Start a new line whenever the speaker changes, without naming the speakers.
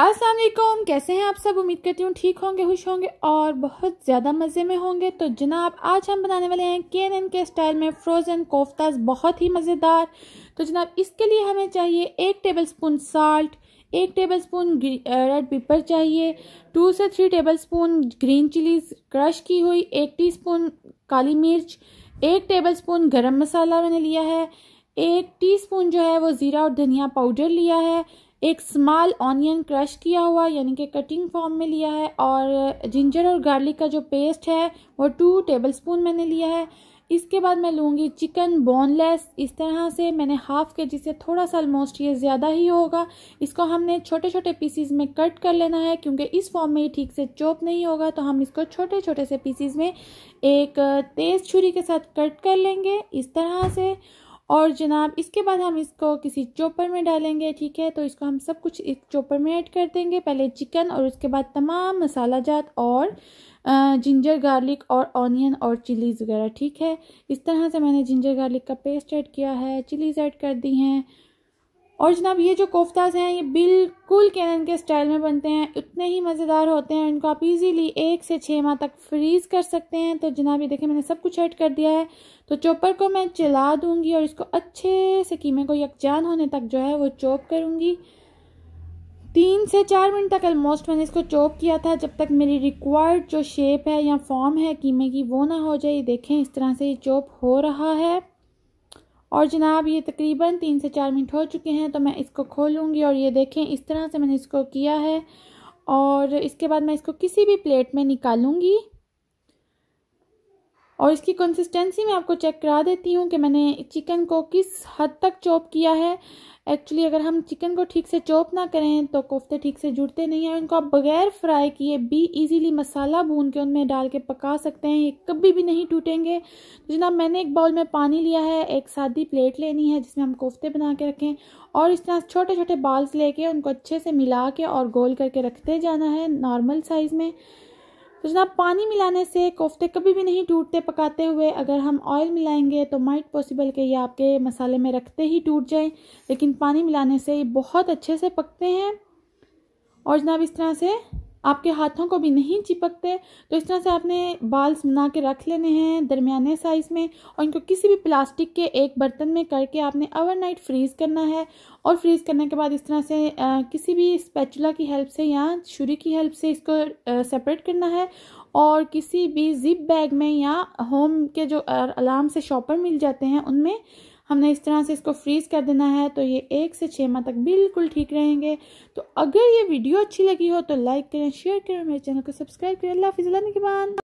असलम कैसे हैं आप सब उम्मीद करती हूँ ठीक होंगे खुश होंगे और बहुत ज़्यादा मज़े में होंगे तो जनाब आज हम बनाने वाले हैं के एन के स्टाइल में फ्रोज़न कोफ्ताज बहुत ही मज़ेदार तो जनाब इसके लिए हमें चाहिए एक टेबल स्पून साल्ट एक टेबल स्पून रेड पेपर चाहिए टू से three tablespoon green chillies crush की हुई एक टीस्पून काली मिर्च एक टेबल स्पून गर्म मसाला मैंने लिया है एक टीस्पून जो है वो ज़ीरा और धनिया पाउडर लिया है एक स्मॉल ऑनियन क्रश किया हुआ यानी कि कटिंग फॉर्म में लिया है और जिंजर और गार्लिक का जो पेस्ट है वो टू टेबल स्पून मैंने लिया है इसके बाद मैं लूँगी चिकन बोनलेस इस तरह से मैंने हाफ़ के जी से थोड़ा सा ऑलमोस्ट ये ज़्यादा ही होगा इसको हमने छोटे छोटे पीसीज में कट कर लेना है क्योंकि इस फॉर्म में ये ठीक से चॉप नहीं होगा तो हम इसको छोटे छोटे से पीसीज में एक तेज़ छुरी के साथ कट कर लेंगे इस तरह से और जनाब इसके बाद हम इसको किसी चॉपर में डालेंगे ठीक है तो इसको हम सब कुछ एक चॉपर में ऐड कर देंगे पहले चिकन और उसके बाद तमाम मसाला जात और जिंजर गार्लिक और ऑनियन और चिलीज़ वगैरह ठीक है इस तरह से मैंने जिंजर गार्लिक का पेस्ट ऐड किया है चिलीज़ ऐड कर दी हैं और जनाब ये जो कोफ्ताज हैं ये बिल्कुल कैनन के स्टाइल में बनते हैं उतने ही मज़ेदार होते हैं इनको आप इजीली एक से छः माह तक फ्रीज़ कर सकते हैं तो जनाब ये देखें मैंने सब कुछ ऐड कर दिया है तो चॉपर को मैं चला दूंगी और इसको अच्छे से कीमे को यकजान होने तक जो है वो चॉप करूँगी तीन से चार मिनट तक ऑलमोस्ट मैंने इसको चॉप किया था जब तक मेरी रिक्वायर्ड जो शेप है या फॉर्म है कीमे की वो ना हो जाए देखें इस तरह से ये चॉप हो रहा है और जनाब ये तकरीबन तीन से चार मिनट हो चुके हैं तो मैं इसको खोलूँगी और ये देखें इस तरह से मैंने इसको किया है और इसके बाद मैं इसको किसी भी प्लेट में निकालूँगी और इसकी कंसिस्टेंसी मैं आपको चेक करा देती हूँ कि मैंने चिकन को किस हद तक चॉप किया है एक्चुअली अगर हम चिकन को ठीक से चॉप ना करें तो कोफ्ते ठीक से जुड़ते नहीं हैं उनको आप बगैर फ्राई किए भी इजीली मसाला भून के उनमें डाल के पका सकते हैं ये कभी भी नहीं टूटेंगे तो जनाब मैंने एक बाउल में पानी लिया है एक सादी प्लेट लेनी है जिसमें हम कोफ्ते बना के रखें और इस तरह छोटे छोटे बाल्स लेके उनको अच्छे से मिला के और गोल करके रखते जाना है नॉर्मल साइज़ में तो जनाब पानी मिलाने से कोफ्ते कभी भी नहीं टूटते पकाते हुए अगर हम ऑयल मिलाएंगे तो माइट पॉसिबल कि ये आपके मसाले में रखते ही टूट जाएं लेकिन पानी मिलाने से ये बहुत अच्छे से पकते हैं और जनाब इस तरह से आपके हाथों को भी नहीं चिपकते तो इस तरह से आपने बाल्स बना के रख लेने हैं दरमियाने साइज़ में और इनको किसी भी प्लास्टिक के एक बर्तन में करके आपने ओवरनाइट फ्रीज़ करना है और फ्रीज़ करने के बाद इस तरह से आ, किसी भी स्पैचुला की हेल्प से या छुरी की हेल्प से इसको सेपरेट करना है और किसी भी जिप बैग में या होम के जो अलार्म से शॉपर मिल जाते हैं उनमें हमने इस तरह से इसको फ्रीज़ कर देना है तो ये एक से छः माह तक बिल्कुल ठीक रहेंगे तो अगर ये वीडियो अच्छी लगी हो तो लाइक करें शेयर करें मेरे चैनल को सब्सक्राइब करें अल्लाह हाफिज़ के बाद